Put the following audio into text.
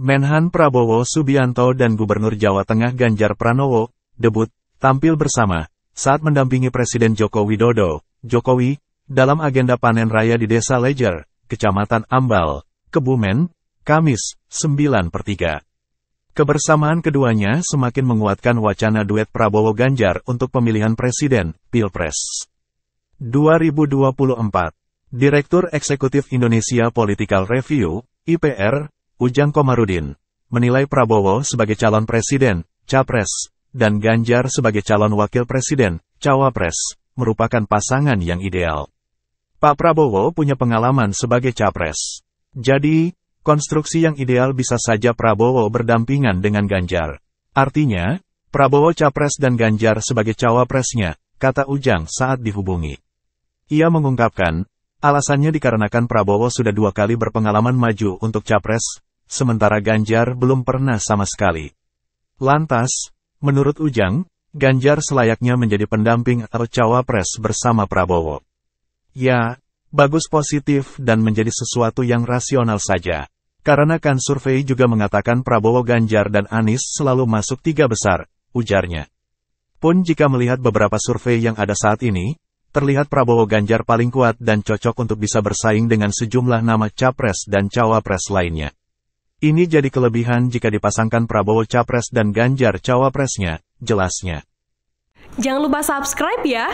Menhan Prabowo Subianto dan Gubernur Jawa Tengah Ganjar Pranowo, debut, tampil bersama, saat mendampingi Presiden Joko Widodo, Jokowi, dalam agenda panen raya di Desa Lejer, Kecamatan Ambal, Kebumen, Kamis, 9 per 3. Kebersamaan keduanya semakin menguatkan wacana duet Prabowo Ganjar untuk pemilihan presiden, Pilpres. 2024. Direktur Eksekutif Indonesia Political Review, IPR, Ujang Komarudin, menilai Prabowo sebagai calon presiden, Capres, dan Ganjar sebagai calon wakil presiden, Cawapres, merupakan pasangan yang ideal. Pak Prabowo punya pengalaman sebagai Capres. Jadi, Konstruksi yang ideal bisa saja Prabowo berdampingan dengan Ganjar. Artinya, Prabowo capres dan Ganjar sebagai cawapresnya, kata Ujang saat dihubungi. Ia mengungkapkan, alasannya dikarenakan Prabowo sudah dua kali berpengalaman maju untuk capres, sementara Ganjar belum pernah sama sekali. Lantas, menurut Ujang, Ganjar selayaknya menjadi pendamping atau cawapres bersama Prabowo. Ya, bagus positif dan menjadi sesuatu yang rasional saja. Karena kan survei juga mengatakan Prabowo Ganjar dan Anies selalu masuk tiga besar, ujarnya. Pun jika melihat beberapa survei yang ada saat ini, terlihat Prabowo Ganjar paling kuat dan cocok untuk bisa bersaing dengan sejumlah nama capres dan cawapres lainnya. Ini jadi kelebihan jika dipasangkan Prabowo capres dan Ganjar cawapresnya, jelasnya. Jangan lupa subscribe ya!